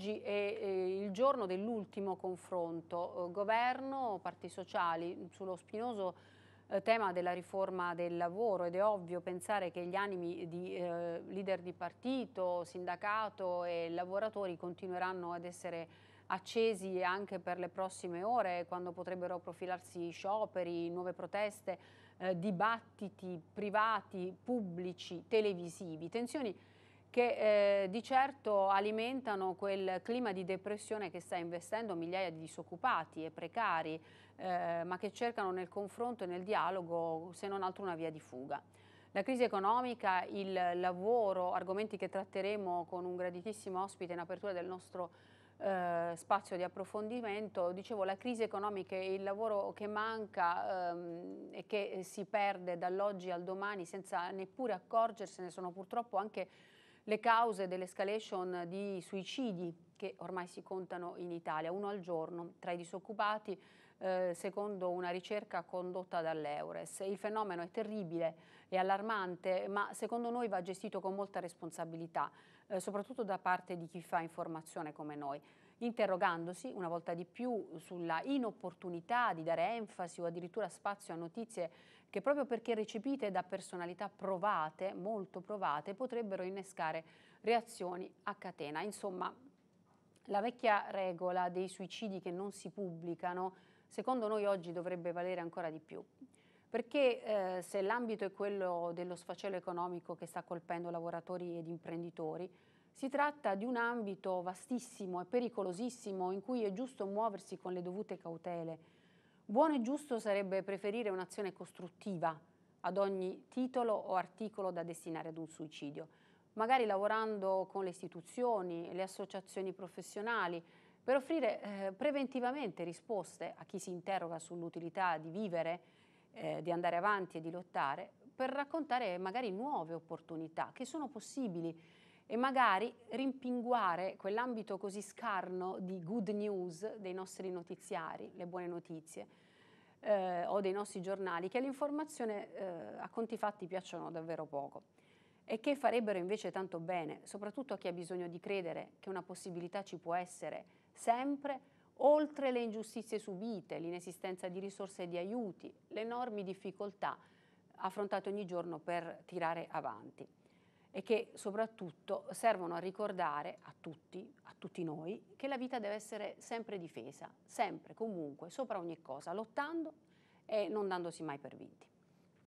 oggi è il giorno dell'ultimo confronto eh, governo, parti sociali sullo spinoso eh, tema della riforma del lavoro ed è ovvio pensare che gli animi di eh, leader di partito, sindacato e lavoratori continueranno ad essere accesi anche per le prossime ore quando potrebbero profilarsi scioperi, nuove proteste, eh, dibattiti privati, pubblici, televisivi. Tensioni che eh, di certo alimentano quel clima di depressione che sta investendo migliaia di disoccupati e precari, eh, ma che cercano nel confronto e nel dialogo, se non altro, una via di fuga. La crisi economica, il lavoro, argomenti che tratteremo con un graditissimo ospite in apertura del nostro eh, spazio di approfondimento, dicevo la crisi economica e il lavoro che manca ehm, e che si perde dall'oggi al domani senza neppure accorgersene sono purtroppo anche le cause dell'escalation di suicidi che ormai si contano in Italia, uno al giorno tra i disoccupati eh, secondo una ricerca condotta dall'Eures. Il fenomeno è terribile e allarmante, ma secondo noi va gestito con molta responsabilità, eh, soprattutto da parte di chi fa informazione come noi, interrogandosi una volta di più sulla inopportunità di dare enfasi o addirittura spazio a notizie che proprio perché recepite da personalità provate, molto provate, potrebbero innescare reazioni a catena. Insomma, la vecchia regola dei suicidi che non si pubblicano, secondo noi oggi dovrebbe valere ancora di più. Perché eh, se l'ambito è quello dello sfacelo economico che sta colpendo lavoratori ed imprenditori, si tratta di un ambito vastissimo e pericolosissimo in cui è giusto muoversi con le dovute cautele, Buono e giusto sarebbe preferire un'azione costruttiva ad ogni titolo o articolo da destinare ad un suicidio, magari lavorando con le istituzioni, le associazioni professionali, per offrire eh, preventivamente risposte a chi si interroga sull'utilità di vivere, eh, di andare avanti e di lottare, per raccontare magari nuove opportunità che sono possibili e magari rimpinguare quell'ambito così scarno di good news dei nostri notiziari, le buone notizie, eh, o dei nostri giornali, che all'informazione eh, a conti fatti piacciono davvero poco e che farebbero invece tanto bene, soprattutto a chi ha bisogno di credere che una possibilità ci può essere sempre, oltre le ingiustizie subite, l'inesistenza di risorse e di aiuti, le enormi difficoltà affrontate ogni giorno per tirare avanti e che soprattutto servono a ricordare a tutti, a tutti noi, che la vita deve essere sempre difesa, sempre, comunque, sopra ogni cosa, lottando e non dandosi mai per vinti.